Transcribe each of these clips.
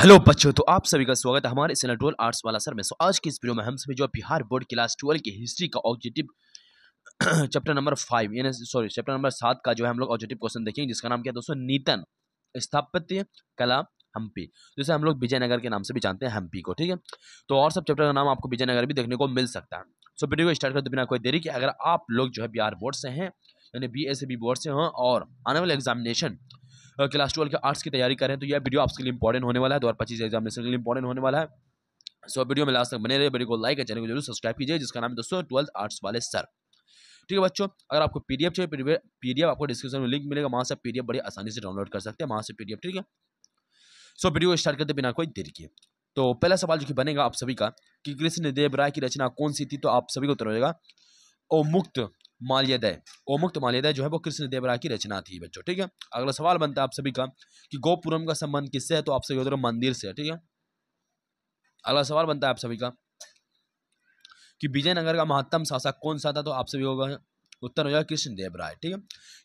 hello बच्चों तो आप सभी का स्वागत है हमारे चैनल ट्वेल्व आर्ट्स वाला सर में सो आज की इस वीडियो में हम सभी जो बिहार बोर्ड क्लास ट्वेल्व की हिस्ट्री का ऑब्जेक्टिव चैप्टर नंबर फाइव यानी सॉरी चैप्टर नंबर सात का जो है हम लोग ऑब्जेक्टिव क्वेश्चन देखेंगे जिसका नाम क्या दोस्तों नीतन स्थापत्य कला हम्पी जैसे हम लोग विजयनगर के नाम से भी जानते हैं हम्पी को ठीक है तो और सब चैप्टर का नाम आपको विजयनगर भी देखने को मिल सकता है सो वीडियो को स्टार्ट कर दो बिना कोई देरी कि अगर आप लोग जो है बिहार बोर्ड से हैं यानी बी एस बोर्ड से हों और आने वाले एग्जामिनेशन क्लास ट्वेल्व के आर्ट्स की तैयारी करें तो यह वीडियो आपके लिए इंपॉर्टेंट होने वाला है दो हज़ार एग्जामिनेशन के लिए इंपॉर्टेंट होने वाला है सो वीडियो में लास्ट तक बने रहे वीडियो को लाइक चैनल को जरूर सब्सक्राइब कीजिए जिसका नाम दोस्तों ट्वेल्थ आर्ट्स वाले सर ठीक है बच्चों अगर आपको पीडीएफ चाहिए पीडीएफ आपको डिस्क्रिप्शन में लिंक मिलेगा वहाँ से पीडीएफ बड़ी आसानी से डाउनलोड कर सकते हैं वहाँ से पीडीएफ ठीक है सो वीडियो स्टार्ट करते बिना कोई देर किए तो पहला सवाल जो कि बनेगा आप सभी का कि कृष्णदेव राय की रचना कौन सी थी तो आप सभी को उत्तर होगा ओ मुक्त माल्यदय ओमुक्त माल्यदय जो है वो कृष्ण देवरा की रचना थी बच्चों ठीक है अगला सवाल बनता है आप सभी का कि गोपुरम का संबंध किससे है तो आप सभी तो मंदिर से ठीक है अगला सवाल बनता है आप सभी का कि विजयनगर का महत्तम शासक कौन सा था तो आप सभी होगा उत्तर हो जाएगा कृष्ण देव राय ठीक है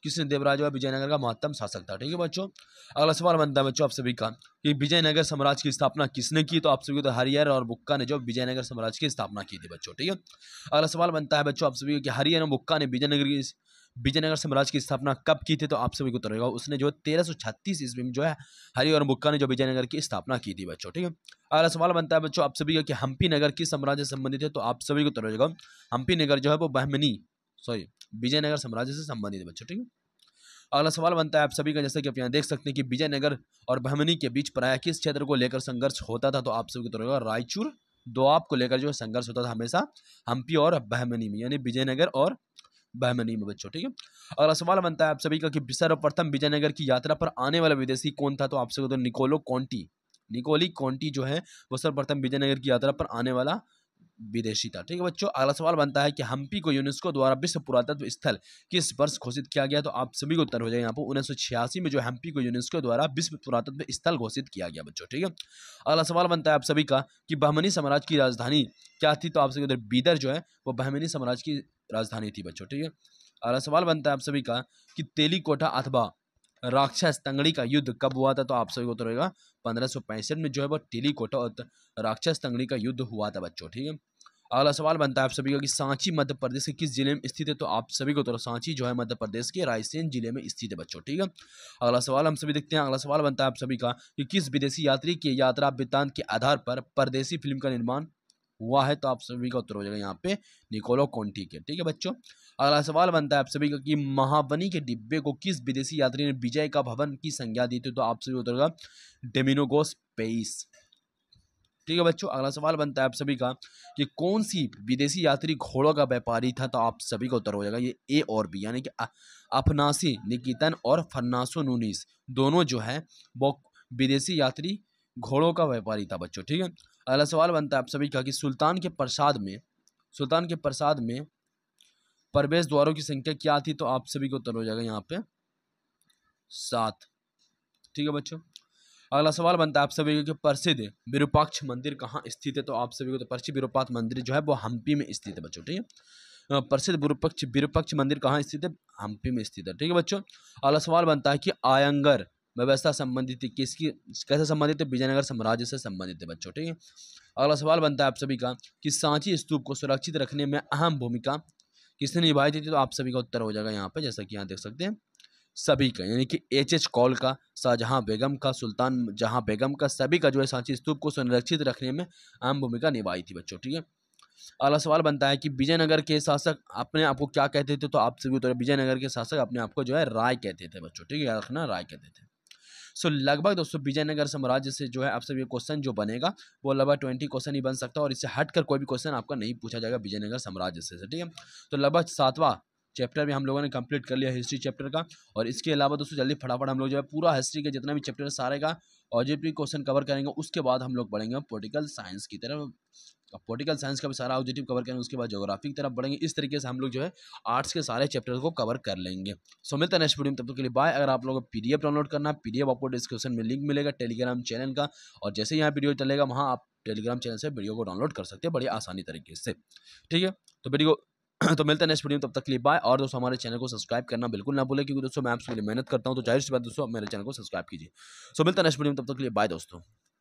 कृष्ण देव राय जो है विजयनगर का महत्तम शासक था ठीक है बच्चों अगला सवाल बनता है बच्चों आप सभी का कि विजयनगर साम्राज्य की स्थापना किसने की तो आप सभी को तो हरिहर और बुक्का ने जो विजयनगर साम्राज्य की स्थापना की थी बच्चों ठीक है अगला सवाल बनता है बच्चों आप सभी कि हरिहर और बुक्का ने विजयनगर की विजयनगर साम्राज्य की स्थापना कब की थी तो आप सभी को उत्तर होगा उसने जो तेरह सौ छत्तीस ईस्वी में जो है हरि और बुक्का ने जो विजयनगर की स्थापना की थी बच्चों ठीक है अगला सवाल बनता है बच्चों आप सभी का कि हम्पी नगर किस साम्राज्य से संबंधित है तो आप सभी को उत्तर होगा हम्पी नगर जो है वो बहमनी सॉरी विजयनगर साम्राज्य से संबंधित बच्चों ठीक है अगला सवाल बनता है आप सभी का जैसे कि आप यहाँ देख सकते हैं कि विजयनगर और बहमनी के बीच प्राय किस क्षेत्र को लेकर संघर्ष होता था तो आप सभी को तो रायचूर दोआब को लेकर जो संघर्ष होता था हमेशा हम्पी और बहमनी में यानी विजयनगर और बहमनी में बच्चों ठीक है अगला सवाल बनता है आप सभी का कि सर्वप्रथम विजयनगर की यात्रा पर आने वाला विदेशी कौन था तो आप सभी को तो निकोलो कौंटी निकोली कौंटी जो है वो सर्वप्रथम विजयनगर की यात्रा पर आने वाला विदेशी था ठीक है बच्चों अगला सवाल बनता है कि हम्पी को यूनेस्को द्वारा विश्व पुरातत्व स्थल किस वर्ष घोषित किया गया तो आप सभी को उत्तर हो जाएगा यहाँ पर उन्नीस में जो हम्पी को यूनेस्को द्वारा विश्व पुरातत्व स्थल घोषित किया गया बच्चों ठीक है अगला सवाल बनता है आप सभी का कि बहमनी साम्राज्य की राजधानी क्या थी तो आप सभी उधर बीदर जो है वो बहमनी साम्राज्य की राजधानी थी बच्चों ठीक है अगला सवाल बनता है आप सभी का कि तेलीकोटा अथवा राक्षस तंगड़ी का युद्ध कब हुआ था तो आप सभी को उत्तर रहेगा पंद्रह में जो है वो टेलीकोटा और राक्षस तंगड़ी का युद्ध हुआ था बच्चों ठीक है अगला सवाल बनता है आप सभी का कि सांची मध्य प्रदेश के किस जिले में स्थित है तो आप सभी को तो सांची जो है मध्य प्रदेश के रायसेन जिले में स्थित है बच्चों ठीक है अगला सवाल हम सभी देखते हैं अगला सवाल बनता है आप सभी का कि किस विदेशी यात्री की यात्रा वृत्तांत के आधार पर परदेशी फिल्म का निर्माण हुआ है तो आप सभी का उत्तर हो जाएगा यहाँ पे निकोलो कॉन्टी के ठीक है बच्चों अगला सवाल बनता है आप सभी का कि महाबनी के डिब्बे को किस विदेशी यात्री ने विजय का भवन की संज्ञा दी थी तो आप सभी उत्तर डेमिनोगोस पेइस ठीक है बच्चों अगला सवाल बनता है आप सभी का कि कौन सी विदेशी यात्री घोड़ों का व्यापारी था तो आप सभी का उत्तर हो जाएगा ये ए और बी यानी कि अफनासी निकितन और फन्नासो नूनीस दोनों जो है वो विदेशी यात्री घोड़ों का व्यापारी था बच्चों ठीक है अगला सवाल बनता है आप सभी का कि सुल्तान के प्रसाद में सुल्तान के प्रसाद में प्रवेश द्वारों की संख्या क्या थी तो आप सभी को उत्तर हो जाएगा यहाँ पे सात ठीक है बच्चों अगला सवाल बनता है आप सभी को कि प्रसिद्ध विरूपाक्ष मंदिर कहाँ स्थित है तो आप सभी को तो प्रसिद्ध विरूपाक्ष मंदिर जो है वो हम्पी में स्थित है बच्चों ठीक है प्रसिद्ध विरूपक्ष विरूपक्ष मंदिर कहाँ स्थित है हम्पी में स्थित है ठीक है बच्चों अगला सवाल बनता है कि आयंगर व्यवस्था संबंधित किसकी कैसे संबंधित है विजयनगर साम्राज्य से संबंधित है बच्चों ठीक है अगला सवाल बनता है आप सभी का कि सांची स्तूप को सुरक्षित रखने में अहम भूमिका किसने निभाई थी तो आप सभी का उत्तर हो जाएगा यहाँ पर जैसा कि यहाँ देख सकते हैं सभी का यानी कि एच एच कॉल का शाहजहाँ बेगम का सुल्तान जहाँ बेगम का सभी का जो है सांची स्तूप को संरक्षित रखने में अहम भूमिका निभाई थी बच्चों ठीक है अगला सवाल बनता है कि विजयनगर के शासक अपने आप को क्या कहते थे तो आप सभी तो विजयनगर के शासक अपने आप को जो है राय कहते थे बच्चों ठीक है याद रखना राय कहते थे सो so, लगभग दोस्तों विजयनगर साम्राज्य से जो है आप सभी क्वेश्चन जो बनेगा वो लगभग ट्वेंटी क्वेश्चन ही बन सकता है और इससे हटकर कोई भी क्वेश्चन आपका नहीं पूछा जाएगा विजयनगर साम्राज्य से ठीक है तो लगभग सातवां चैप्टर भी हम लोगों ने कंप्लीट कर लिया हिस्ट्री चैप्टर का और इसके अलावा दोस्तों जल्दी फटाफट हम लोग जो है पूरा हिस्ट्री के जितना भी चैप्टर सारे का भी क्वेश्चन कवर करेंगे उसके बाद हम लोग बढ़ेंगे पोलिटिकल साइंस की तरफ पोलिटिकल साइंस का भी सारा ऑब्जेक्टिव कवर करेंगे उसके बाद जोग्राफी की तरफ बढ़ेंगे इस तरीके से हम लोग जो है आर्ट्स के सारे चैप्टर को कवर कर लेंगे सो मिलता है नेक्स्ट वीडियो में तब तक के लिए बाय अगर आप लोगों को पीडीएफ डाउनलोड करना पीडीएफ आपको डिस्क्रिप्शन में लिंक मिलेगा टेलीग्राम चैनल का और जैसे यहाँ वीडियो चलेगा वहाँ आप टेलीग्राम चैनल से वीडियो को डाउनलोड कर सकते हैं बड़ी आसानी तरीके से ठीक है तो वीडियो तो मिलता है नेक्स्ट वीडियो में तब तक लिए बाय और दोस्तों हमारे चैनल को सब्सक्राइब करना बिल्कुल ना भूलें क्योंकि दोस्तों मैं आपसे मेहनत करता हूँ तो जाहिर सी बात दोस्तों मेरे चैनल को सब्सक्राइब कीजिए सो मिलता है नेक्स्ट वीडियो में तब तक लिए बाय दोस्तों